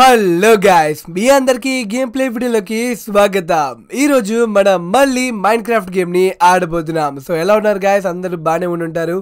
Hello guys మీ అందరికి game play వీడియోలోకి స్వాగతం ఈరోజు మనం మళ్ళీ మైండ్ క్రాఫ్ట్ గేమ్ని ఆడబోతున్నాం సో ఎలా ఉన్నారు గాయస్ అందరూ బాగానే ఉండుంటారు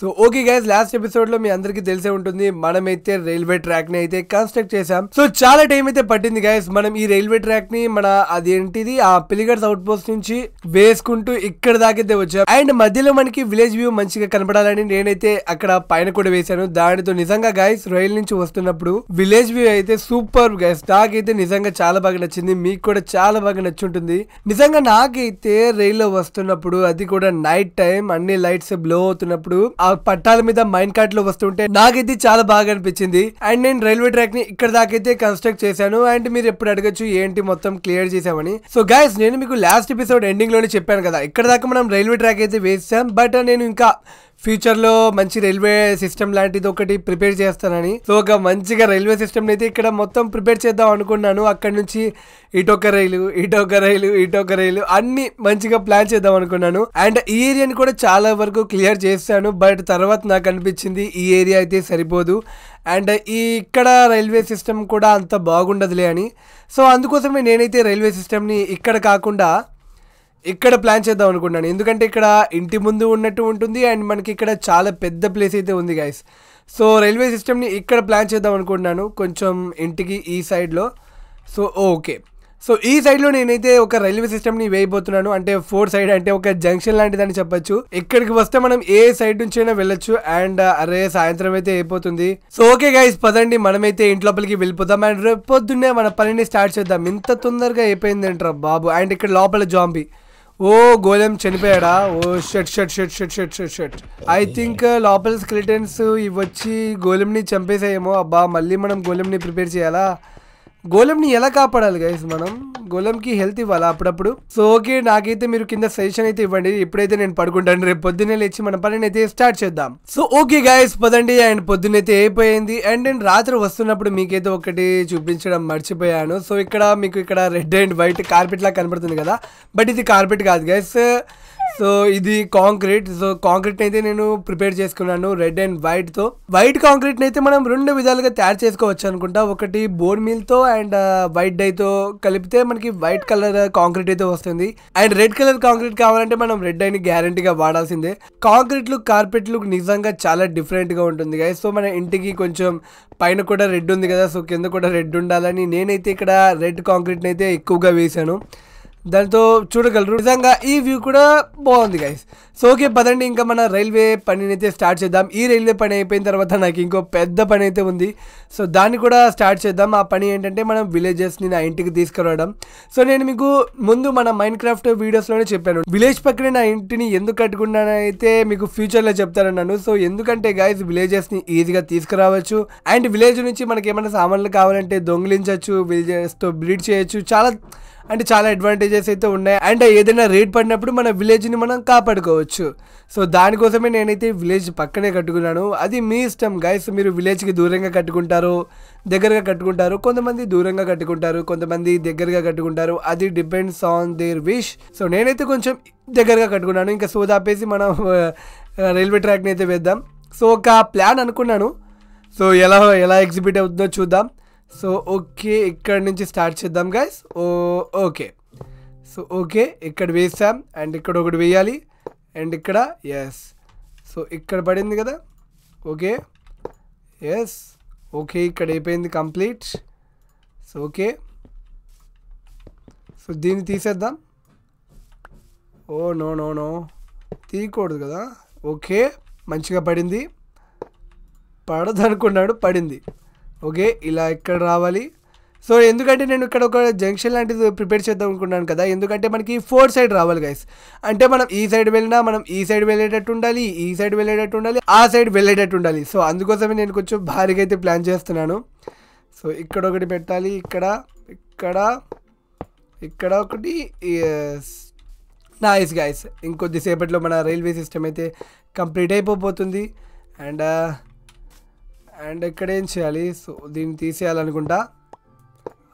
so okay guys last episode లో మీ అందరికీ తెలిసే ఉంటుంది మనమైతే రైల్వే ట్రాక్ ని అయితే కన్స్ట్రక్ట్ చేసాం సో చాలా టైం అయితే పట్టింది గైస్ మనం ఈ రైల్వే ట్రాక్ ని మన అదేంటిది ఆ పిలిగడ్స్ అవుట్ పోస్ట్ నుంచి వేసుకుంటూ ఇక్కడ దాకైతే వచ్చాం అండ్ మధ్యలో మనకి విలేజ్ వ్యూ మంచిగా కనపడాలని నేనైతే అక్కడ పైన కూడా వేశాను దానితో నిజంగా గైస్ రైల్ నుంచి వస్తున్నప్పుడు విలేజ్ వ్యూ అయితే సూపర్ గైస్ నాకైతే నిజంగా చాలా బాగా నచ్చింది మీకు కూడా చాలా బాగా నచ్చుంటుంది నిజంగా నాకైతే రైల్లో వస్తున్నప్పుడు అది కూడా నైట్ టైం అన్ని లైట్స్ బ్లో అవుతున్నప్పుడు ఆ పట్టాల మీద మైన్ కార్ట్ లో వస్తుంటే నాకైతే చాలా బాగా అనిపించింది అండ్ నేను రైల్వే ట్రాక్ ని ఇక్కడ దాకైతే కన్స్ట్రక్ట్ చేశాను అండ్ మీరు ఎప్పుడు అడగచ్చు ఏంటి మొత్తం క్లియర్ చేసామని సో గైస్ నేను మీకు లాస్ట్ ఎపిసోడ్ ఎండింగ్ లోనే చెప్పాను కదా ఇక్కడ దాకా మనం రైల్వే ట్రాక్ అయితే వేసాం బట్ నేను ఇంకా ఫ్యూచర్లో మంచి రైల్వే సిస్టమ్ లాంటిది ఒకటి ప్రిపేర్ చేస్తానని సో ఒక మంచిగా రైల్వే సిస్టమ్ అయితే ఇక్కడ మొత్తం ప్రిపేర్ చేద్దాం అనుకున్నాను అక్కడ నుంచి ఇటొక రైలు ఇటొక రైలు ఇటొక రైలు అన్ని మంచిగా ప్లాన్ చేద్దాం అనుకున్నాను అండ్ ఈ ఏరియాని కూడా చాలా వరకు క్లియర్ చేశాను బట్ తర్వాత నాకు అనిపించింది ఈ ఏరియా అయితే సరిపోదు అండ్ ఈ ఇక్కడ రైల్వే సిస్టమ్ కూడా అంత బాగుండదులే అని సో అందుకోసమే నేనైతే రైల్వే సిస్టమ్ని ఇక్కడ కాకుండా ఇక్కడ ప్లాన్ చేద్దాం అనుకున్నాను ఎందుకంటే ఇక్కడ ఇంటి ముందు ఉన్నట్టు ఉంటుంది అండ్ మనకి ఇక్కడ చాలా పెద్ద ప్లేస్ అయితే ఉంది గాయస్ సో రైల్వే సిస్టమ్ని ఇక్కడ ప్లాన్ చేద్దాం అనుకుంటున్నాను కొంచెం ఇంటికి ఈ సైడ్లో సో ఓకే సో ఈ సైడ్లో నేనైతే ఒక రైల్వే సిస్టమ్ని వేయబోతున్నాను అంటే ఫోర్ సైడ్ అంటే ఒక జంక్షన్ లాంటిదని చెప్పొచ్చు ఇక్కడికి వస్తే మనం ఏ సైడ్ నుంచి అయినా వెళ్ళొచ్చు అండ్ uh, అరే సాయంత్రం అయితే అయిపోతుంది సో ఓకే గైస్ పదండి మనమైతే ఇంట్లోపలికి వెళ్ళిపోతాం అండ్ రేపు పొద్దున్నే మన పనిని స్టార్ట్ చేద్దాం ఇంత తొందరగా అయిపోయిందంటారా బాబు అండ్ ఇక్కడ లోపల జాంబీ ఓ గోలెం చనిపోయాడా ఓ shut shut shut shut shut shut shut I think hmm. లోపల స్కెలిటన్స్ ఇవి వచ్చి గోలెంని చంపేసేయేమో అబ్బా మళ్ళీ మనం గోలెంని ప్రిపేర్ చేయాలా ని ఎలా కాపాడాలి గైస్ మనం కి హెల్త్ ఇవ్వాలా అప్పుడప్పుడు సో ఓకే నాకైతే మీరు కింద సజెషన్ అయితే ఇవ్వండి ఇప్పుడైతే నేను పడుకుంటాను రేపు పొద్దున్నే లేచి మన పని అయితే స్టార్ట్ చేద్దాం సో ఓకే గైస్ పదండి అండ్ పొద్దున్నైతే అయిపోయింది అండ్ నేను రాత్రి వస్తున్నప్పుడు మీకైతే ఒకటి చూపించడం మర్చిపోయాను సో ఇక్కడ మీకు ఇక్కడ రెడ్ అండ్ వైట్ కార్పెట్ లా కనబడుతుంది కదా బట్ ఇది కార్పెట్ కాదు గైస్ సో ఇది కాంక్రీట్ సో కాంక్రీట్ అయితే నేను ప్రిపేర్ చేసుకున్నాను రెడ్ అండ్ వైట్ తో వైట్ కాంక్రీట్ అయితే మనం రెండు విధాలుగా తయారు చేసుకోవచ్చు అనుకుంటా ఒకటి బోర్డ్ మిల్ తో అండ్ వైట్ డై తో కలిపితే మనకి వైట్ కలర్ కాంక్రీట్ అయితే వస్తుంది అండ్ రెడ్ కలర్ కాంక్రీట్ కావాలంటే మనం రెడ్ డైని గా వాడాల్సిందే కాంక్రీట్ లుక్ కార్పెట్ లుక్ నిజంగా చాలా డిఫరెంట్ గా ఉంటుంది కదా సో మన ఇంటికి కొంచెం పైన కూడా రెడ్ ఉంది కదా సో కింద కూడా రెడ్ ఉండాలని నేనైతే ఇక్కడ రెడ్ కాంక్రీట్ అయితే ఎక్కువగా వేశాను దాంతో చూడగలరు నిజంగా ఈ వ్యూ కూడా బాగుంది గైస్ సో ఓకే పదండి ఇంకా మన రైల్వే పనిని అయితే స్టార్ట్ చేద్దాం ఈ రైల్వే పని అయిపోయిన తర్వాత నాకు ఇంకో పెద్ద పని అయితే ఉంది సో దాన్ని కూడా స్టార్ట్ చేద్దాం ఆ పని ఏంటంటే మనం విలేజెస్ని నా ఇంటికి తీసుకురావడం సో నేను మీకు ముందు మన మైండ్ క్రాఫ్ట్ వీడియోస్లోనే చెప్పాను విలేజ్ పక్కనే నా ఇంటిని ఎందుకు కట్టుకున్నానైతే మీకు ఫ్యూచర్లో చెప్తానన్నాను సో ఎందుకంటే గాయస్ విలేజెస్ని ఈజీగా తీసుకురావచ్చు అండ్ విలేజ్ నుంచి మనకి ఏమైనా సామాన్లు కావాలంటే దొంగిలించవచ్చు విలేజెస్తో బ్రీడ్ చేయొచ్చు చాలా అంటే చాలా అడ్వాంటేజెస్ అయితే ఉన్నాయి అండ్ ఏదైనా రేట్ పడినప్పుడు మన విలేజ్ని మనం కాపాడుకోవచ్చు సో దానికోసమే నేనైతే విలేజ్ పక్కనే కట్టుకున్నాను అది మీ ఇష్టం గైస్ మీరు విలేజ్కి దూరంగా కట్టుకుంటారు దగ్గరగా కట్టుకుంటారు కొంతమంది దూరంగా కట్టుకుంటారు కొంతమంది దగ్గరగా కట్టుకుంటారు అది depends on their wish so నేనైతే కొంచెం దగ్గరగా కట్టుకున్నాను ఇంకా సోదాపేసి మనం రైల్వే ట్రాక్ని అయితే వేద్దాం సో ఒక ప్లాన్ అనుకున్నాను సో ఎలా ఎలా ఎగ్జిబిట్ అవుతుందో చూద్దాం సో ఓకే ఇక్కడ నుంచి స్టార్ట్ చేద్దాం గాయస్ ఓ ఓకే సో ఓకే ఇక్కడ వేసాం అండ్ ఇక్కడ ఒకటి వేయాలి అండ్ ఇక్కడ ఎస్ సో ఇక్కడ పడింది కదా ఓకే ఎస్ ఓకే ఇక్కడ అయిపోయింది కంప్లీట్ సో ఓకే సో దీన్ని తీసేద్దాం ఓ నో నో నో తీయకూడదు కదా ఓకే మంచిగా పడింది పడదనుకున్నాడు పడింది ఓకే ఇలా ఇక్కడ రావాలి సో ఎందుకంటే నేను ఇక్కడ ఒక జంక్షన్ లాంటిది ప్రిపేర్ చేద్దాం అనుకున్నాను కదా ఎందుకంటే మనకి ఫోర్ సైడ్ రావాలి గైస్ అంటే మనం ఈ సైడ్ వెళ్ళినా మనం ఈ సైడ్ వెళ్ళేటట్టు ఉండాలి ఈ సైడ్ వెళ్ళేటట్టు ఉండాలి ఆ సైడ్ వెళ్ళేటట్టు ఉండాలి సో అందుకోసమే నేను కొంచెం భారీగా అయితే ప్లాన్ చేస్తున్నాను సో ఇక్కడ ఒకటి పెట్టాలి ఇక్కడ ఇక్కడ ఇక్కడ ఒకటి నాయిస్ గైస్ ఇంకొద్దిసేపట్లో మన రైల్వే సిస్టమ్ అయితే కంప్లీట్ అయిపోతుంది అండ్ uh, అండ్ ఇక్కడ ఏం చేయాలి సో దీన్ని తీసేయాలనుకుంటా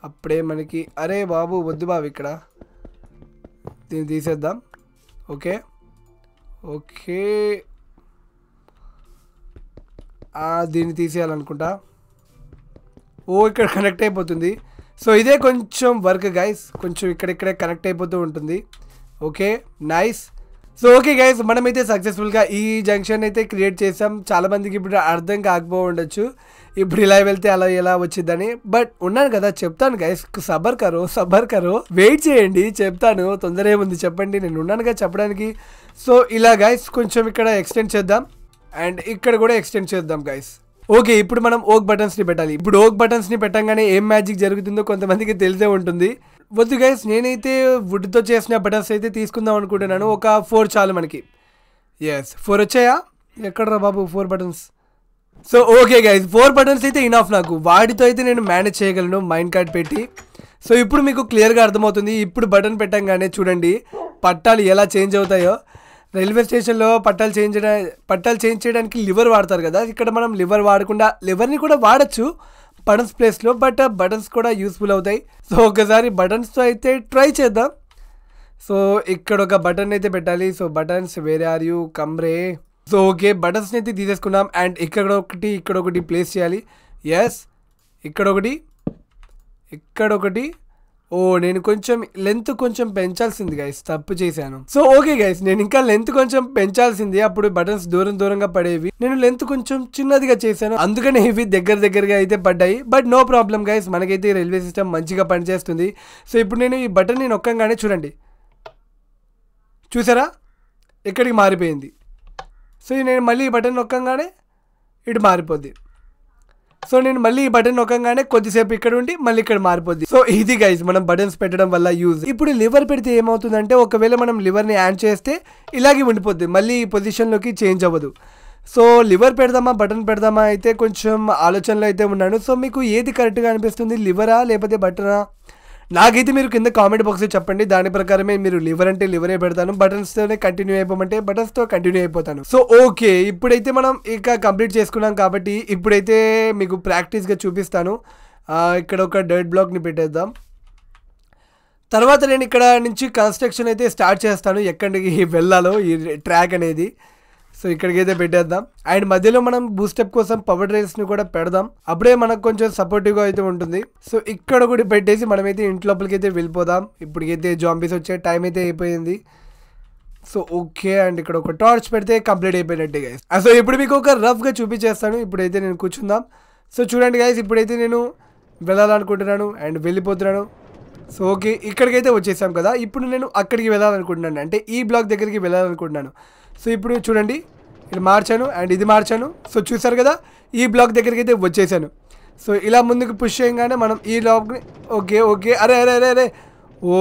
అప్పుడే మనకి అరే బాబు వద్దు బాబు ఇక్కడ దీన్ని తీసేద్దాం ఓకే ఓకే దీన్ని తీసేయాలనుకుంటా ఓ ఇక్కడ కనెక్ట్ అయిపోతుంది సో ఇదే కొంచెం వర్క్ గైస్ కొంచెం ఇక్కడిక్కడే కనెక్ట్ అయిపోతూ ఉంటుంది okay nice so okay guys మనమైతే సక్సెస్ఫుల్గా ఈ జంక్షన్ అయితే క్రియేట్ చేసాం చాలామందికి ఇప్పుడు అర్థం కాకపో ఉండొచ్చు ఇప్పుడు ఇలా వెళ్తే అలా ఎలా వచ్చిందని బట్ ఉన్నాను కదా చెప్తాను గైస్ సబర్ కరు సబర్ కరు వెయిట్ చేయండి చెప్తాను తొందర ఏముంది చెప్పండి నేను ఉన్నానుగా చెప్పడానికి సో ఇలా గైస్ కొంచెం ఇక్కడ ఎక్స్టెండ్ చేద్దాం అండ్ ఇక్కడ కూడా ఎక్స్టెండ్ చేద్దాం గైస్ ఓకే ఇప్పుడు మనం ఓక్ బటన్స్ని పెట్టాలి ఇప్పుడు ఓక్ బటన్స్ని పెట్టంగానే ఏం మ్యాజిక్ జరుగుతుందో కొంతమందికి తెలిసే ఉంటుంది వద్దు గైస్ నేనైతే వుడ్తో చేసిన బటన్స్ అయితే తీసుకుందాం అనుకుంటున్నాను ఒక ఫోర్ చాలు మనకి ఎస్ ఫోర్ వచ్చాయా ఎక్కడరా బాబు four buttons so okay guys four buttons అయితే ఇన్ ఆఫ్ నాకు వాటితో అయితే నేను మేనేజ్ చేయగలను మైండ్ కార్డ్ పెట్టి సో ఇప్పుడు మీకు క్లియర్గా అర్థమవుతుంది ఇప్పుడు బటన్ పెట్టంగానే చూడండి పట్టాలు ఎలా చేంజ్ అవుతాయో రైల్వే స్టేషన్లో పట్టాలు చేంజ్ పట్టాలు చేంజ్ చేయడానికి లివర్ వాడతారు కదా ఇక్కడ మనం లివర్ వాడకుండా లివర్ని కూడా వాడచ్చు బటన్స్ ప్లేస్లో బట్ ఆ బటన్స్ కూడా యూస్ఫుల్ అవుతాయి సో ఒకసారి బటన్స్తో అయితే ట్రై చేద్దాం సో ఇక్కడ ఒక బటన్ అయితే పెట్టాలి సో బటన్స్ వేరే ఆర్ యూ కమ్రే సో ఓకే బటన్స్ని అయితే తీసేసుకున్నాం అండ్ ఇక్కడ ఒకటి ఇక్కడ ఒకటి ప్లేస్ చేయాలి ఎస్ ఇక్కడ ఒకటి ఇక్కడ ఒకటి ఓ నేను కొంచెం లెంత్ కొంచెం పెంచాల్సింది గైస్ తప్పు చేశాను సో ఓకే గైస్ నేను ఇంకా లెంత్ కొంచెం పెంచాల్సింది అప్పుడు బటన్స్ దూరం దూరంగా పడేవి నేను లెంత్ కొంచెం చిన్నదిగా చేశాను అందుకనే ఇవి దగ్గర దగ్గరగా అయితే పడ్డాయి బట్ నో ప్రాబ్లం గైస్ మనకైతే రైల్వే సిస్టమ్ మంచిగా పనిచేస్తుంది సో ఇప్పుడు నేను ఈ బటన్ నేను ఒక్కగానే చూడండి చూసారా ఇక్కడికి మారిపోయింది సో నేను మళ్ళీ ఈ బటన్ నొక్కగానే ఇటు మారిపోద్ది సో నేను మళ్ళీ ఈ బటన్ నొక్కగానే కొద్దిసేపు ఇక్కడ ఉండి మళ్ళీ ఇక్కడ మారిపోద్ది సో ఇది గైజ్ మనం బటన్స్ పెట్టడం వల్ల యూజ్ ఇప్పుడు లివర్ పెడితే ఏమవుతుందంటే ఒకవేళ మనం లివర్ని యాడ్ చేస్తే ఇలాగే ఉండిపోద్ది మళ్ళీ ఈ పొజిషన్లోకి చేంజ్ అవ్వదు సో లివర్ పెడదామా బటన్ పెడదామా అయితే కొంచెం ఆలోచనలో అయితే ఉన్నాను సో మీకు ఏది కరెక్ట్గా అనిపిస్తుంది లివరా లేకపోతే బటనా నాకైతే మీరు కింద కామెంట్ బాక్స్ చెప్పండి దాని ప్రకారమే మీరు లివర్ అంటే లివరే పెడతాను తోనే కంటిన్యూ అయిపోమంటే బటన్స్తో కంటిన్యూ అయిపోతాను సో ఓకే ఇప్పుడైతే మనం ఇక కంప్లీట్ చేసుకున్నాం కాబట్టి ఇప్పుడైతే మీకు ప్రాక్టీస్గా చూపిస్తాను ఇక్కడ ఒక డర్ట్ బ్లాక్ని పెట్టేద్దాం తర్వాత నేను ఇక్కడ నుంచి కన్స్ట్రక్షన్ అయితే స్టార్ట్ చేస్తాను ఎక్కడికి వెళ్ళాలో ఈ ట్రాక్ అనేది సో ఇక్కడికైతే పెట్టేద్దాం అండ్ మధ్యలో మనం బూస్టెప్ కోసం పవర్ ని కూడా పెడదాం అప్పుడే మనకు కొంచెం సపోర్టివ్గా అయితే ఉంటుంది సో ఇక్కడ కూడా పెట్టేసి మనమైతే ఇంట్లోపలికి అయితే వెళ్ళిపోదాం ఇప్పటికైతే జాంబీస్ వచ్చే టైం అయితే అయిపోయింది సో ఓకే అండ్ ఇక్కడ ఒక టార్చ్ పెడితే కంప్లీట్ అయిపోయినట్టే గైస్ సో ah, ఇప్పుడు మీకు ఒక రఫ్గా చూపించేస్తాను ఇప్పుడైతే నేను కూర్చుందాం సో చూడండి గైస్ ఇప్పుడైతే నేను వెళ్ళాలనుకుంటున్నాను అండ్ వెళ్ళిపోతున్నాను సో ఓకే ఇక్కడికైతే వచ్చేసాం కదా ఇప్పుడు నేను అక్కడికి వెళ్ళాలనుకుంటున్నాను అంటే ఈ బ్లాక్ దగ్గరికి వెళ్ళాలనుకుంటున్నాను సో ఇప్పుడు చూడండి ఇది మార్చాను అండ్ ఇది మార్చాను సో చూసారు కదా ఈ బ్లాక్ దగ్గరికి అయితే వచ్చేసాను సో ఇలా ముందుకు పుష్ చేయగానే మనం ఈ బ్లాక్ని ఓకే ఓకే అరే అరే అరే అరే ఓ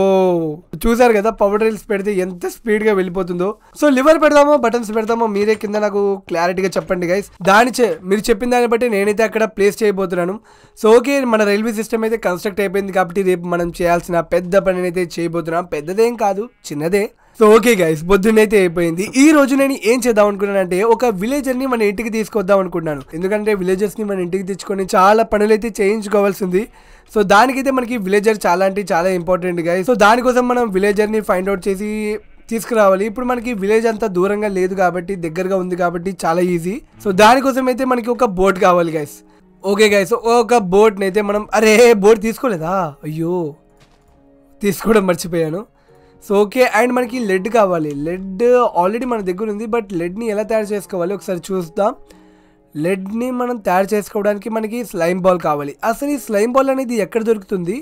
చూసారు కదా పవర్ రీల్స్ పెడితే ఎంత స్పీడ్గా వెళ్ళిపోతుందో సో లివర్ పెడదామో బటన్స్ పెడదామో మీరే కింద నాకు క్లారిటీగా చెప్పండి గైస్ దాని మీరు చెప్పిన దాన్ని బట్టి నేనైతే అక్కడ ప్లేస్ చేయబోతున్నాను సో ఓకే మన రైల్వే సిస్టమ్ అయితే కన్స్ట్రక్ట్ అయిపోయింది కాబట్టి రేపు మనం చేయాల్సిన పెద్ద పని అయితే చేయబోతున్నాం పెద్దదేం కాదు చిన్నదే సో ఓకే గైస్ పొద్దున్నైతే అయిపోయింది ఈ రోజు నేను ఏం చేద్దాం అనుకున్నానంటే ఒక విలేజర్ ని మన ఇంటికి తీసుకొద్దాం అనుకున్నాను ఎందుకంటే విలేజర్స్ ని మన ఇంటికి తెచ్చుకొని చాలా పనులైతే చేయించుకోవాల్సింది సో దానికైతే మనకి విలేజర్ చాలా అంటే చాలా ఇంపార్టెంట్ గైస్ సో దానికోసం మనం విలేజర్ ని ఫైండ్ అవుట్ చేసి తీసుకురావాలి ఇప్పుడు మనకి విలేజ్ అంతా దూరంగా లేదు కాబట్టి దగ్గరగా ఉంది కాబట్టి చాలా ఈజీ సో దానికోసం అయితే మనకి ఒక బోట్ కావాలి గైస్ ఓకే గైస్ ఒక బోట్ని అయితే మనం అరే బోట్ తీసుకోలేదా అయ్యో తీసుకోవడం మర్చిపోయాను సో ఓకే అండ్ మనకి లెడ్ కావాలి లెడ్ ఆల్రెడీ మన దగ్గర ఉంది బట్ లెడ్ని ఎలా తయారు చేసుకోవాలి ఒకసారి చూస్తాం లెడ్ని మనం తయారు చేసుకోవడానికి మనకి స్లైమ్ బాల్ కావాలి అసలు ఈ స్లైమ్ బాల్ అనేది ఎక్కడ దొరుకుతుంది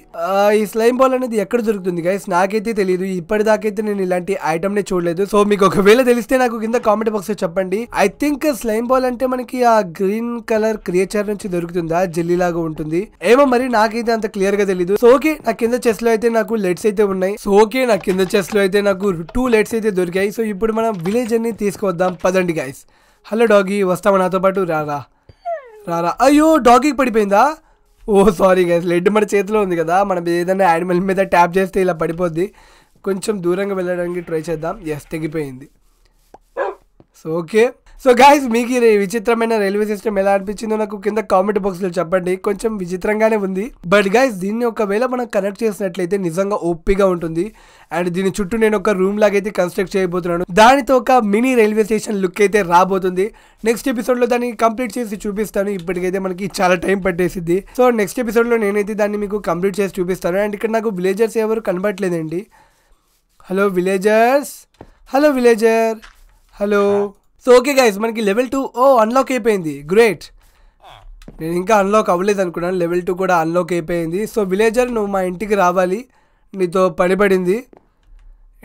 ఈ స్లైమ్ బాల్ అనేది ఎక్కడ దొరుకుతుంది గైస్ నాకైతే తెలియదు ఇప్పటిదాకైతే నేను ఇలాంటి ఐటమ్ చూడలేదు సో మీకు ఒకవేళ తెలిస్తే నాకు కింద కామెంట్ బాక్స్ లో చెప్పండి ఐ థింక్ స్లైమ్ బాల్ అంటే మనకి ఆ గ్రీన్ కలర్ క్రియేచర్ నుంచి దొరుకుతుందా జెల్లీ లాగా ఉంటుంది ఏమో మరి నాకైతే అంత క్లియర్ గా తెలియదు సో ఓకే నా కింద చెస్ లో అయితే నాకు లెట్స్ అయితే ఉన్నాయి సో ఓకే నా కింద చెస్ లో అయితే నాకు టూ లెట్స్ అయితే దొరికాయి సో ఇప్పుడు మనం విలేజ్ అన్ని తీసుకొద్దాం పదండి గైస్ హలో డాగీ వస్తామా నాతో పాటు రారా రారా అయ్యో డాగీకి పడిపోయిందా ఓ సారీ గైస్ లెడ్ మన చేతిలో ఉంది కదా మనం ఏదైనా యానిమల్ మీద ట్యాప్ చేస్తే ఇలా పడిపోద్ది కొంచెం దూరంగా వెళ్ళడానికి ట్రై చేద్దాం ఎస్ తెగిపోయింది సో ఓకే సో గాయస్ మీకు ఈ విచిత్రమైన రైల్వే సిస్టమ్ ఎలా అనిపించిందో నాకు కింద కామెంట్ బాక్స్ లో చెప్పండి కొంచెం విచిత్రంగానే ఉంది బట్ గాయస్ దీన్ని ఒకవేళ మనం కనెక్ట్ చేసినట్లయితే నిజంగా ఓపిగా ఉంటుంది అండ్ దీని చుట్టూ నేను ఒక రూమ్ లాగైతే కన్స్ట్రక్ట్ చేయబోతున్నాను దానితో ఒక మినీ రైల్వే స్టేషన్ లుక్ అయితే రాబోతుంది నెక్స్ట్ ఎపిసోడ్ లో దాన్ని కంప్లీట్ చేసి చూపిస్తాను ఇప్పటికైతే మనకి చాలా టైం పట్టేసింది సో నెక్స్ట్ ఎపిసోడ్ లో నేనైతే దాన్ని మీకు కంప్లీట్ చేసి చూపిస్తాను అండ్ ఇక్కడ నాకు విలేజర్స్ ఎవరు కనబడట్లేదండి hello villagers hello villager hello so okay guys మనకి లెవెల్ టూ ఓ అన్లాక్ అయిపోయింది గ్రేట్ నేను ఇంకా అన్లాక్ అవ్వలేదు అనుకున్నాను లెవెల్ టూ కూడా అన్లాక్ అయిపోయింది సో విలేజర్ నువ్వు మా ఇంటికి రావాలి నీతో పడిపడింది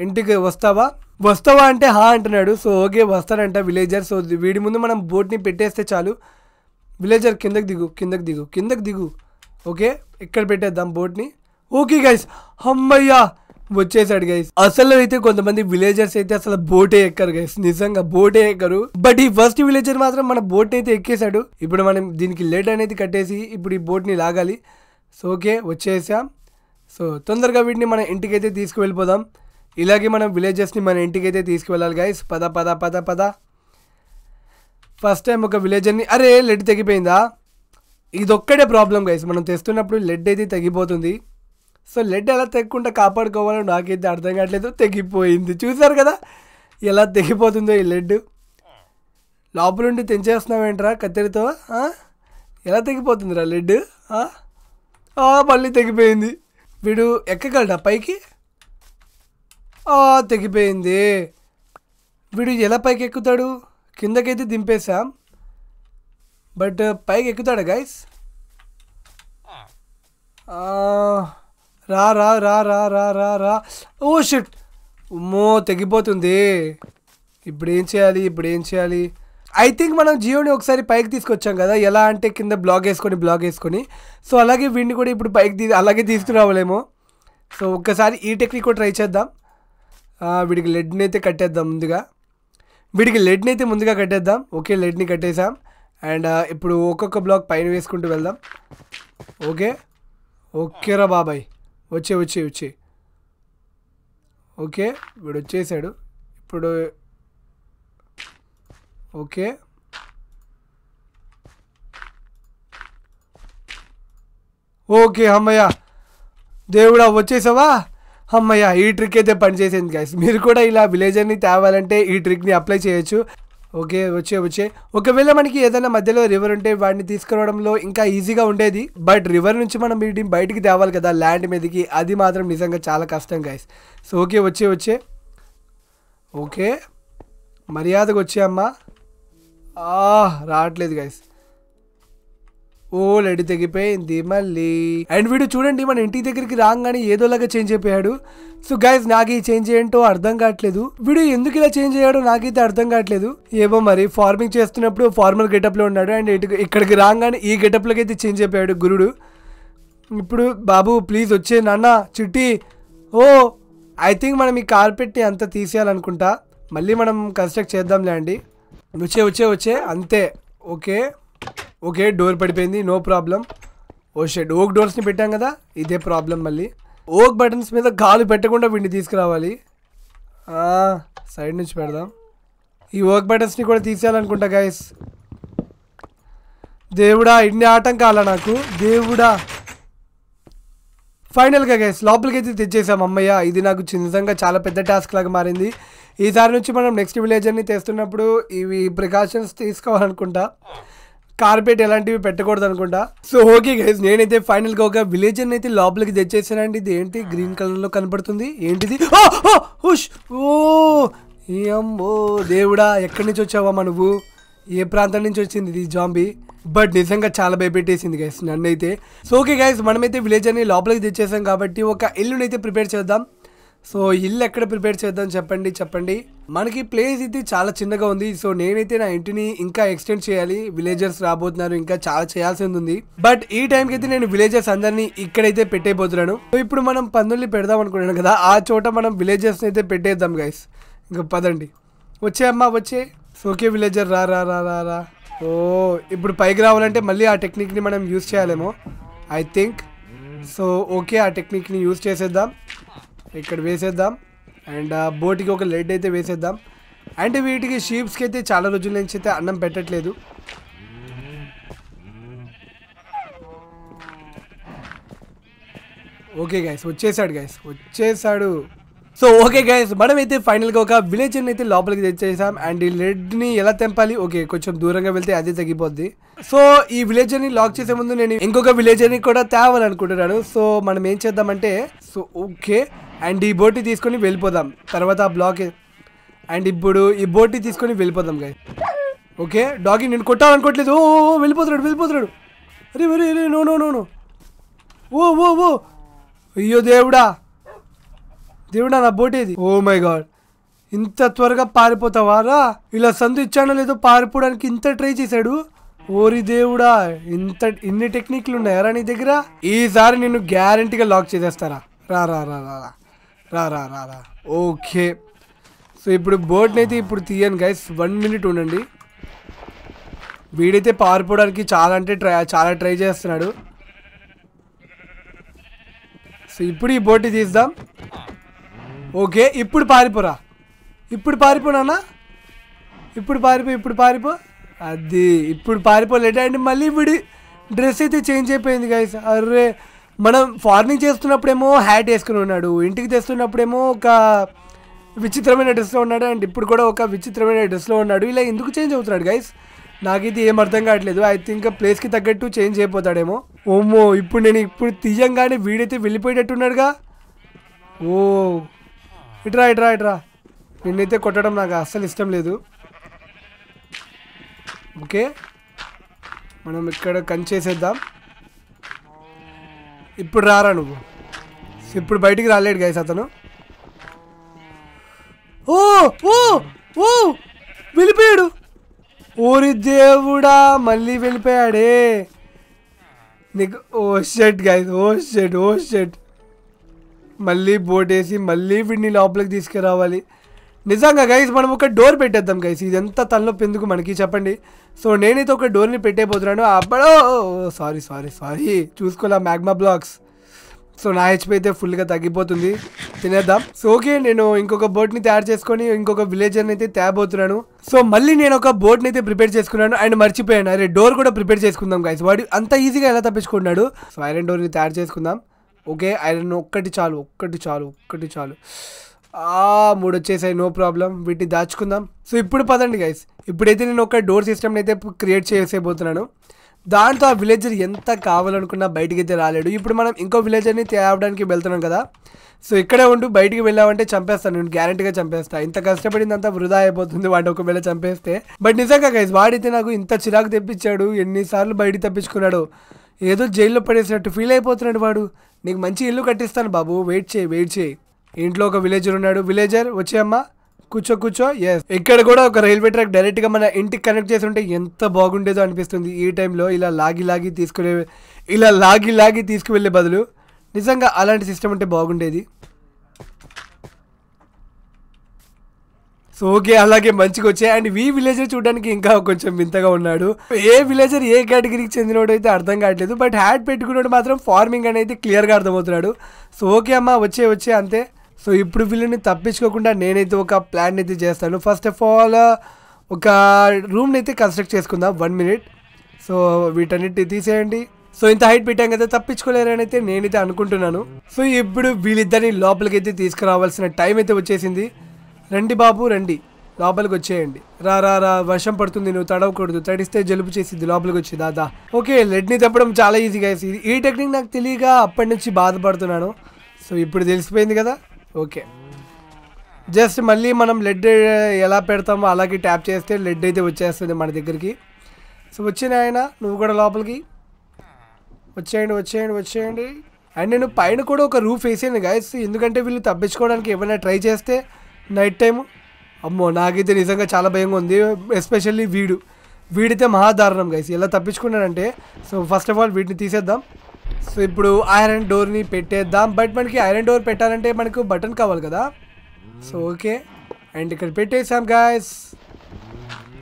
ఇంటికి వస్తావా వస్తావా అంటే హా అంటున్నాడు సో ఓకే వస్తాడంట విలేజర్ సో వీడి ముందు మనం బోట్ని పెట్టేస్తే చాలు విలేజర్ కిందకి దిగు కిందకి దిగు కిందకి దిగు ఓకే ఇక్కడ పెట్టేద్దాం బోట్ని ఓకే గైస్ అమ్మయ్యా వచ్చేసాడు గైస్ అసలు అయితే కొంతమంది విలేజర్స్ అయితే అసలు బోటే ఎక్కరు గైస్ నిజంగా బోటే ఎక్కరు బట్ ఈ ఫస్ట్ విలేజర్ మాత్రం మన బోట్ అయితే ఎక్కేసాడు ఇప్పుడు మనం దీనికి లెడ్ అనేది కట్టేసి ఇప్పుడు ఈ బోట్ని లాగాలి సో ఓకే వచ్చేసాం సో తొందరగా వీటిని మన అయితే తీసుకువెళ్ళిపోదాం ఇలాగే మనం విలేజెస్ని మన ఇంటికి అయితే తీసుకువెళ్ళాలి గైస్ పద పద పద పద ఫస్ట్ టైం ఒక విలేజర్ని అరే లెడ్ తెగిపోయిందా ఇదొక్కడే ప్రాబ్లం గైస్ మనం తెస్తున్నప్పుడు లెడ్ అయితే తగ్గిపోతుంది సో లెడ్ ఎలా తెగకుండా కాపాడుకోవాలో నాకైతే అర్థం కావట్లేదు తెగిపోయింది చూసారు కదా ఎలా తెగిపోతుందో ఈ లెడ్ లోపల ఉండి తెంచేస్తున్నావేంట్రా కత్తిరితో ఎలా తెగిపోతుందిరా లెడ్ మళ్ళీ తెగిపోయింది వీడు ఎక్కగలడా పైకి తెగిపోయింది వీడు ఎలా పైకి ఎక్కుతాడు కిందకైతే దింపేశాం బట్ పైకి ఎక్కుతాడా గైస్ రా రా రా రా రా రా రా ఓ షిట్ ఉమ్మో తెగిపోతుంది ఇప్పుడు ఏం చేయాలి ఇప్పుడు ఏం చేయాలి ఐ థింక్ మనం జియోని ఒకసారి పైకి తీసుకొచ్చాం కదా ఎలా అంటే కింద బ్లాగ్ వేసుకొని బ్లాగ్ వేసుకొని సో అలాగే వీడిని కూడా ఇప్పుడు పైకి తీ అలాగే తీసుకురావలేమో సో ఒక్కసారి ఈ టెక్నిక్ కూడా ట్రై చేద్దాం వీడికి లెడ్ని అయితే కట్టేద్దాం ముందుగా వీడికి లెడ్ని అయితే ముందుగా కట్టేద్దాం ఓకే లెడ్ని కట్టేసాం అండ్ ఇప్పుడు ఒక్కొక్క బ్లాక్ పైన వేసుకుంటూ వెళ్దాం ఓకే ఓకేరా బాబాయ్ వచ్చే వచ్చే వచ్చే ఓకే వీడు వచ్చేసాడు ఇప్పుడు ఓకే ఓకే అమ్మయ్య దేవుడా వచ్చేసావా అమ్మయ్య ఈ ట్రిక్ అయితే పనిచేసింది గైస్ మీరు కూడా ఇలా విలేజర్ని తేవాలంటే ఈ ట్రిక్ని అప్లై చేయొచ్చు ఓకే వచ్చే వచ్చే ఒకవేళ మనకి ఏదైనా మధ్యలో రివర్ ఉంటే వాడిని తీసుకురావడంలో ఇంకా ఈజీగా ఉండేది బట్ రివర్ నుంచి మనం వీటిని బయటికి తేవాలి కదా ల్యాండ్ మీదకి అది మాత్రం నిజంగా చాలా కష్టం గాయస్ సో ఓకే వచ్చే వచ్చే ఓకే మర్యాదకు వచ్చే అమ్మా రావట్లేదు గాయస్ ఓ తెగిపోయింది మళ్ళీ అండ్ వీడు చూడండి మన ఇంటి దగ్గరికి రాగానే ఏదోలాగా చేంజ్ అయిపోయాడు సో గైజ్ నాకు ఈ చేంజ్ ఏంటో అర్థం కావట్లేదు వీడు ఎందుకు ఇలా చేంజ్ అయ్యాడో నాకైతే అర్థం కావట్లేదు ఏమో మరి ఫార్మింగ్ చేస్తున్నప్పుడు ఫార్మల్ గెటప్ లో ఉన్నాడు అండ్ ఇక్కడికి రాగానే ఈ గెటప్ లోకి అయితే చేంజ్ అయిపోయాడు గురుడు ఇప్పుడు బాబు ప్లీజ్ వచ్చే నాన్న చిట్టి ఓ ఐ థింక్ మనం ఈ కార్పెట్ని అంతా తీసేయాలనుకుంటా మళ్ళీ మనం కన్స్ట్రక్ట్ చేద్దాంలే అండి వచ్చే వచ్చే వచ్చే అంతే ఓకే ఓకే డోర్ పడిపోయింది నో ప్రాబ్లం ఓ షెడ్ ఓక్ డోర్స్ని పెట్టాం కదా ఇదే ప్రాబ్లం మళ్ళీ ఓక్ బటన్స్ మీద కాలు పెట్టకుండా వీడిని తీసుకురావాలి సైడ్ నుంచి పెడదాం ఈ ఓక్ బటన్స్ని కూడా తీసేయాలనుకుంటా గైస్ దేవుడా ఇన్ని ఆటంకాల నాకు దేవుడా ఫైనల్గా గైస్ లోపలికి అయితే తెచ్చేసాం అమ్మయ్య ఇది నాకు చిన్నతంగా చాలా పెద్ద టాస్క్ లాగా మారింది ఈసారి నుంచి మనం నెక్స్ట్ విలేజర్ని తెస్తున్నప్పుడు ఇవి ప్రికాషన్స్ తీసుకోవాలనుకుంటా కార్పెట్ ఎలాంటివి పెట్టకూడదు అనుకుంటా సో ఓకే గైస్ నేనైతే ఫైనల్ గా ఒక విలేజర్ అయితే లోపలికి తెచ్చేసానండి ఇది ఏంటి గ్రీన్ కలర్ లో కనపడుతుంది ఏంటిది ఓ దేవుడా ఎక్కడి నుంచి వచ్చావా నువ్వు ఏ ప్రాంతం నుంచి వచ్చింది ఇది జాంబి బట్ నిజంగా చాలా భయపెట్టేసింది గైస్ నన్ను అయితే సో ఓకే గైస్ మనమైతే విలేజర్ని లోపలికి తెచ్చేసాం కాబట్టి ఒక ఇల్లునైతే ప్రిపేర్ చేద్దాం సో ఇల్లు ఎక్కడ ప్రిపేర్ చేద్దాం చెప్పండి చెప్పండి మనకి ప్లేస్ ఇది చాలా చిన్నగా ఉంది సో నేనైతే నా ఇంటిని ఇంకా ఎక్స్టెండ్ చేయాలి విలేజర్స్ రాబోతున్నారు ఇంకా చాలా చేయాల్సింది ఉంది బట్ ఈ టైంకి అయితే నేను విలేజర్స్ అందరినీ ఇక్కడైతే పెట్టేయబోతున్నాను సో ఇప్పుడు మనం పందుల్ని పెడదాం అనుకున్నాను కదా ఆ చోట మనం విలేజర్స్ అయితే పెట్టేద్దాం గైస్ ఇంకా పదండి వచ్చే అమ్మా వచ్చే సోకే విలేజర్ రా రా రా రా రా ఓ ఇప్పుడు పైకి రావాలంటే మళ్ళీ ఆ టెక్నిక్ని మనం యూజ్ చేయాలేమో ఐ థింక్ సో ఓకే ఆ టెక్నిక్ని యూజ్ చేసేద్దాం ఇక్కడ వేసేద్దాం అండ్ బోటికి ఒక లెడ్ అయితే వేసేద్దాం అండ్ వీటికి షీప్స్కి అయితే చాలా రోజుల నుంచి అయితే అన్నం పెట్టట్లేదు ఓకే గైస్ వచ్చేసాడు గైస్ వచ్చేసాడు సో ఓకే గైస్ మనమైతే ఫైనల్గా ఒక విలేజర్ని అయితే లోపలికి తెచ్చేసాం అండ్ ఈ లెడ్ని ఎలా తెంపాలి ఓకే కొంచెం దూరంగా వెళ్తే అదే తగ్గిపోద్ది సో ఈ విలేజర్ని లాక్ చేసే ముందు నేను ఇంకొక విలేజర్ని కూడా తేవాలనుకుంటున్నాను సో మనం ఏం చేద్దామంటే సో ఓకే అండ్ ఈ బోట్ తీసుకొని వెళ్ళిపోదాం తర్వాత ఆ బ్లాక్ అండ్ ఇప్పుడు ఈ బోటి తీసుకొని వెళ్ళిపోదాం గై ఓకే డాగి నేను కొట్టాలనుకోవట్లేదు ఓ వెళ్ళిపోతున్నాడు వెళ్ళిపోతున్నాడు అరే అరే అరే నో నో నో నో ఓ ఓ ఓ అయ్యో దేవుడా దేవుడు నా బోట్ ఏది ఓ మై గాడ్ ఇంత త్వరగా పారిపోతావారా ఇలా సందు ఇచ్చానో లేదో పారిపోవడానికి ఇంత ట్రై చేశాడు ఓరి దేవుడా ఇంత ఇన్ని టెక్నిక్లు ఉన్నాయారా నీ దగ్గర ఈసారి నేను గ్యారంటీగా లాక్ చేసేస్తారా రా రా రా రా రా రా రా రా ఓకే సో ఇప్పుడు బోట్ని అయితే ఇప్పుడు తీయను గైస్ వన్ మినిట్ ఉండండి వీడైతే పారిపోవడానికి చాలా అంటే ట్రై చాలా ట్రై చేస్తున్నాడు సో ఇప్పుడు ఈ బోట్ తీద్దాం ఓకే ఇప్పుడు పారిపోరా ఇప్పుడు పారిపోనా ఇప్పుడు పారిపో ఇప్పుడు పారిపో అది ఇప్పుడు పారిపోలేట అండి మళ్ళీ ఇప్పుడు డ్రెస్ అయితే చేంజ్ అయిపోయింది గైస్ అరే మనం ఫార్మింగ్ చేస్తున్నప్పుడేమో హ్యాట్ వేసుకుని ఉన్నాడు ఇంటికి తెస్తున్నప్పుడేమో ఒక విచిత్రమైన డ్రెస్లో ఉన్నాడు అండ్ ఇప్పుడు కూడా ఒక విచిత్రమైన డ్రెస్లో ఉన్నాడు ఇలా ఎందుకు చేంజ్ అవుతున్నాడు గైస్ నాకైతే ఏం అర్థం కావట్లేదు ఐ థింక్ ప్లేస్కి తగ్గట్టు చేంజ్ అయిపోతాడేమో ఓమో ఇప్పుడు నేను ఇప్పుడు తీయంగానే వీడైతే వెళ్ళిపోయేటట్టున్నాడుగా ఓ ఇట్రా ఇట్రా ఇట్రా నిన్నైతే కొట్టడం నాకు అస్సలు ఇష్టం లేదు ఓకే మనం ఇక్కడ కంచేసేద్దాం ఇప్పుడు రారా నువ్వు ఇప్పుడు బయటికి రాలేడు గైస్ అతను ఓ ఓ ఓ వెళ్ళిపోయాడు ఓరి దేవుడా మళ్ళీ వెళ్ళిపోయాడే నీకు ఓ షెట్ గైస్ ఓ షెట్ ఓ షెట్ మళ్ళీ బోట్ వేసి మళ్ళీ వీడిని లోపలికి తీసుకురావాలి నిజంగా గైస్ మనం ఒక డోర్ పెట్టేద్దాం గైస్ ఇదంతా తనలో ఎందుకు మనకి చెప్పండి సో నేనైతే ఒక డోర్ని పెట్టేపోతున్నాను అబ్బడో సారీ సారీ సారీ చూసుకోలే మ్యాగ్మా బ్లాక్స్ సో నా హెచ్పి అయితే ఫుల్గా తగ్గిపోతుంది తినేద్దాం సో ఓకే నేను ఇంకొక బోట్ని తయారు చేసుకొని ఇంకొక విలేజర్ని అయితే తేబోతున్నాను సో మళ్ళీ నేను ఒక బోట్ని అయితే ప్రిపేర్ చేసుకున్నాను అండ్ మర్చిపోయాను అరే డోర్ కూడా ప్రిపేర్ చేసుకుందాం గైస్ వాడు అంత ఈజీగా ఎలా తప్పించుకున్నాడు సో ఐరన్ డోర్ని తయారు చేసుకుందాం ఓకే ఐరన్ ఒక్కటి చాలు ఒక్కటి చాలు ఒక్కటి చాలు మూడు వచ్చేసాయి నో ప్రాబ్లం వీటిని దాచుకుందాం సో ఇప్పుడు పదండి గైస్ ఇప్పుడైతే నేను ఒక డోర్ సిస్టమ్ని అయితే క్రియేట్ చేసేయబోతున్నాను దాంతో ఆ విలేజర్ ఎంత కావాలనుకున్నా బయటికి అయితే రాలేడు ఇప్పుడు మనం ఇంకో విలేజర్ని తేవడానికి వెళ్తున్నాం కదా సో ఇక్కడే ఉండు బయటికి వెళ్ళామంటే చంపేస్తాను నేను గ్యారంటీగా చంపేస్తా ఇంత కష్టపడింది వృధా అయిపోతుంది వాడు ఒకవేళ చంపేస్తే బట్ నిజంగా గైజ్ వాడైతే నాకు ఇంత చిరాకు తెప్పించాడు ఎన్నిసార్లు బయటికి తప్పించుకున్నాడు ఏదో జైల్లో పడేసినట్టు ఫీల్ అయిపోతున్నాడు వాడు నీకు మంచి ఇల్లు కట్టిస్తాను బాబు వెయిట్ చేయి వెయిట్ చేయి ఇంట్లో ఒక విలేజర్ ఉన్నాడు విలేజర్ వచ్చేయమ్మా కూర్చో కూర్చో ఎస్ ఇక్కడ కూడా ఒక రైల్వే ట్రాక్ డైరెక్ట్గా మన ఇంటికి కనెక్ట్ చేసి ఉంటే ఎంత బాగుండేదో అనిపిస్తుంది ఈ టైంలో ఇలా లాగి లాగి తీసుకునే ఇలా లాగి లాగి తీసుకువెళ్ళే బదులు నిజంగా అలాంటి సిస్టమ్ ఉంటే బాగుండేది సో ఓకే అలాగే మంచిగా వచ్చాయి అండ్ వీ విలేజర్ చూడడానికి ఇంకా కొంచెం వింతగా ఉన్నాడు ఏ విలేజర్ ఏ కేటగిరీకి చెందినోడు అయితే అర్థం కావట్లేదు బట్ హ్యాట్ పెట్టుకున్నాడు మాత్రం ఫార్మింగ్ అనేది క్లియర్గా అర్థమవుతున్నాడు సో ఓకే అమ్మ వచ్చే వచ్చే అంతే సో ఇప్పుడు వీళ్ళని తప్పించుకోకుండా నేనైతే ఒక ప్లాన్ అయితే చేస్తాను ఫస్ట్ ఆఫ్ ఆల్ ఒక రూమ్ని అయితే కన్స్ట్రక్ట్ చేసుకుందాం వన్ మినిట్ సో వీటన్నిటి తీసేయండి సో ఇంత హైట్ పెట్టాం కదా తప్పించుకోలేరని అయితే నేనైతే అనుకుంటున్నాను సో ఇప్పుడు వీళ్ళిద్దరిని లోపలికి అయితే తీసుకురావాల్సిన టైం అయితే వచ్చేసింది రండి బాబు రండి లోపలికి వచ్చేయండి రా రా రా వర్షం పడుతుంది నువ్వు తడవకూడదు తడిస్తే జలుబు చేసింది లోపలికి వచ్చి దాదా ఓకే లెడ్ని తప్పడం చాలా ఈజీగా వేసింది ఈ టెక్నిక్ నాకు తెలియక అప్పటి నుంచి బాధపడుతున్నాను సో ఇప్పుడు తెలిసిపోయింది కదా ఓకే జస్ట్ మళ్ళీ మనం లెడ్ ఎలా పెడతామో అలాగే ట్యాప్ చేస్తే లెడ్ అయితే వచ్చేస్తుంది మన దగ్గరికి సో వచ్చిన ఆయన నువ్వు కూడా లోపలికి వచ్చేయండి వచ్చేయండి వచ్చేయండి అండ్ నేను పైన కూడా ఒక రూఫ్ వేసేయండి గాయస్ ఎందుకంటే వీళ్ళు తప్పించుకోవడానికి ఏమైనా ట్రై చేస్తే నైట్ టైం అమ్మో నాకైతే నిజంగా చాలా భయంగా ఉంది ఎస్పెషల్లీ వీడు వీడితే మహాదారుణం గైస్ ఎలా తప్పించుకున్నాడంటే సో ఫస్ట్ ఆఫ్ ఆల్ వీటిని తీసేద్దాం సో ఇప్పుడు ఐరన్ డోర్ని పెట్టేద్దాం బట్ మనకి ఐరన్ డోర్ పెట్టాలంటే మనకు బటన్ కావాలి కదా సో ఓకే అండ్ ఇక్కడ పెట్టేసాం గాయస్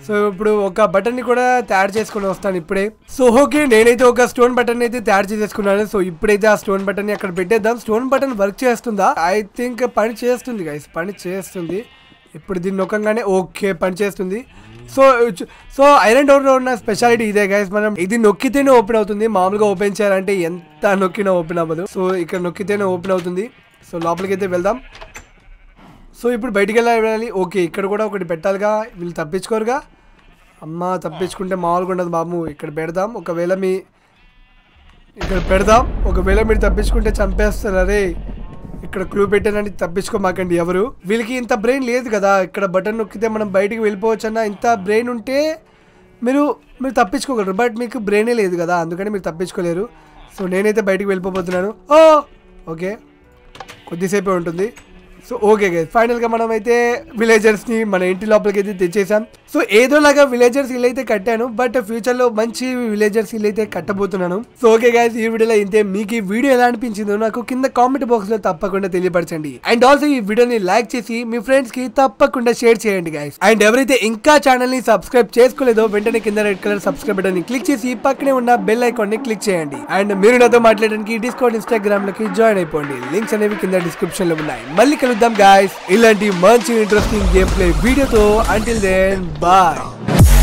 సో ఇప్పుడు ఒక బటన్ని కూడా తయారు చేసుకుని వస్తాను ఇప్పుడే సో ఓకే నేనైతే ఒక స్టోన్ బటన్ అయితే తయారు చేసేసుకున్నాను సో ఇప్పుడైతే ఆ స్టోన్ బటన్ అక్కడ పెట్టేద్దాం స్టోన్ బటన్ వర్క్ చేస్తుందా ఐ థింక్ పని చేస్తుంది గైస్ పని చేస్తుంది ఇప్పుడు దీన్ని నొక్కంగానే ఓకే పని చేస్తుంది సో సో ఐరన్ డోర్లో ఉన్న స్పెషాలిటీ ఇదే గైస్ మనం ఇది నొక్కితేనే ఓపెన్ అవుతుంది మామూలుగా ఓపెన్ చేయాలంటే ఎంత నొక్కినా ఓపెన్ అవ్వదు సో ఇక్కడ నొక్కితేనే ఓపెన్ అవుతుంది సో లోపలికి అయితే వెళ్దాం సో ఇప్పుడు బయటికి వెళ్ళాలి ఓకే ఇక్కడ కూడా ఒకటి పెట్టాలిగా వీళ్ళు తప్పించుకోరుగా అమ్మ తప్పించుకుంటే మామూలుగా ఉండదు బాబు ఇక్కడ పెడదాం ఒకవేళ మీ ఇక్కడ పెడదాం ఒకవేళ మీరు తప్పించుకుంటే చంపేస్తారరే ఇక్కడ క్లూ పెట్టానని తప్పించుకోమాకండి ఎవరు వీళ్ళకి ఇంత బ్రెయిన్ లేదు కదా ఇక్కడ బటన్ నొక్కితే మనం బయటికి వెళ్ళిపోవచ్చు అన్న ఇంత బ్రెయిన్ ఉంటే మీరు మీరు తప్పించుకోగలరు బట్ మీకు బ్రెయినే లేదు కదా అందుకని మీరు తప్పించుకోలేరు సో నేనైతే బయటికి వెళ్ళిపోబోతున్నాను ఓ ఓకే కొద్దిసేపే ఉంటుంది సో ఓకే గైస్ గా మనం అయితే విలేజర్స్ ని మన ఇంటి లోపలికి అయితే తెచ్చేసాం సో ఏదో లాగా విలేజర్స్ ఇల్లు అయితే కట్టాను బట్ ఫ్యూచర్ లో మంచి విలేజర్స్ ఇల్లు అయితే కట్టబోతున్నాను సో ఓకే గైస్ ఈ వీడియోలో అయితే మీకు ఈ వీడియో ఎలా అనిపించిందో నాకు కింద కామెంట్ లో తప్పకుండా తెలియపరచండి అండ్ ఆల్సో ఈ వీడియోని లైక్ చేసి మీ ఫ్రెండ్స్ కి తప్పకుండా షేర్ చేయండి గైస్ అండ్ ఎవరైతే ఇంకా ఛానల్ ని సబ్స్క్రైబ్ చేసుకోలేదో వెంటనే కింద రెడ్ కలర్ సబ్స్క్రైబ్ ని క్లిక్ చేసి పక్కనే ఉన్న బెల్ ని క్లిక్ చేయండి అండ్ మీరు నాతో మాట్లాడడానికి డిస్కౌంట్ ఇన్స్టాగ్రామ్ లోకి జాయిన్ అయిపోండి లింక్స్ అనేవి కింద డిస్క్రిప్షన్ లో ఉన్నాయి మళ్ళీ కలుద్దాం చేద్దాం గాయస్ ఇలాంటి మంచి ఇంట్రెస్టింగ్ గేమ్ ప్లే వీడియోతో అంటిల్ దెన్ బాయ్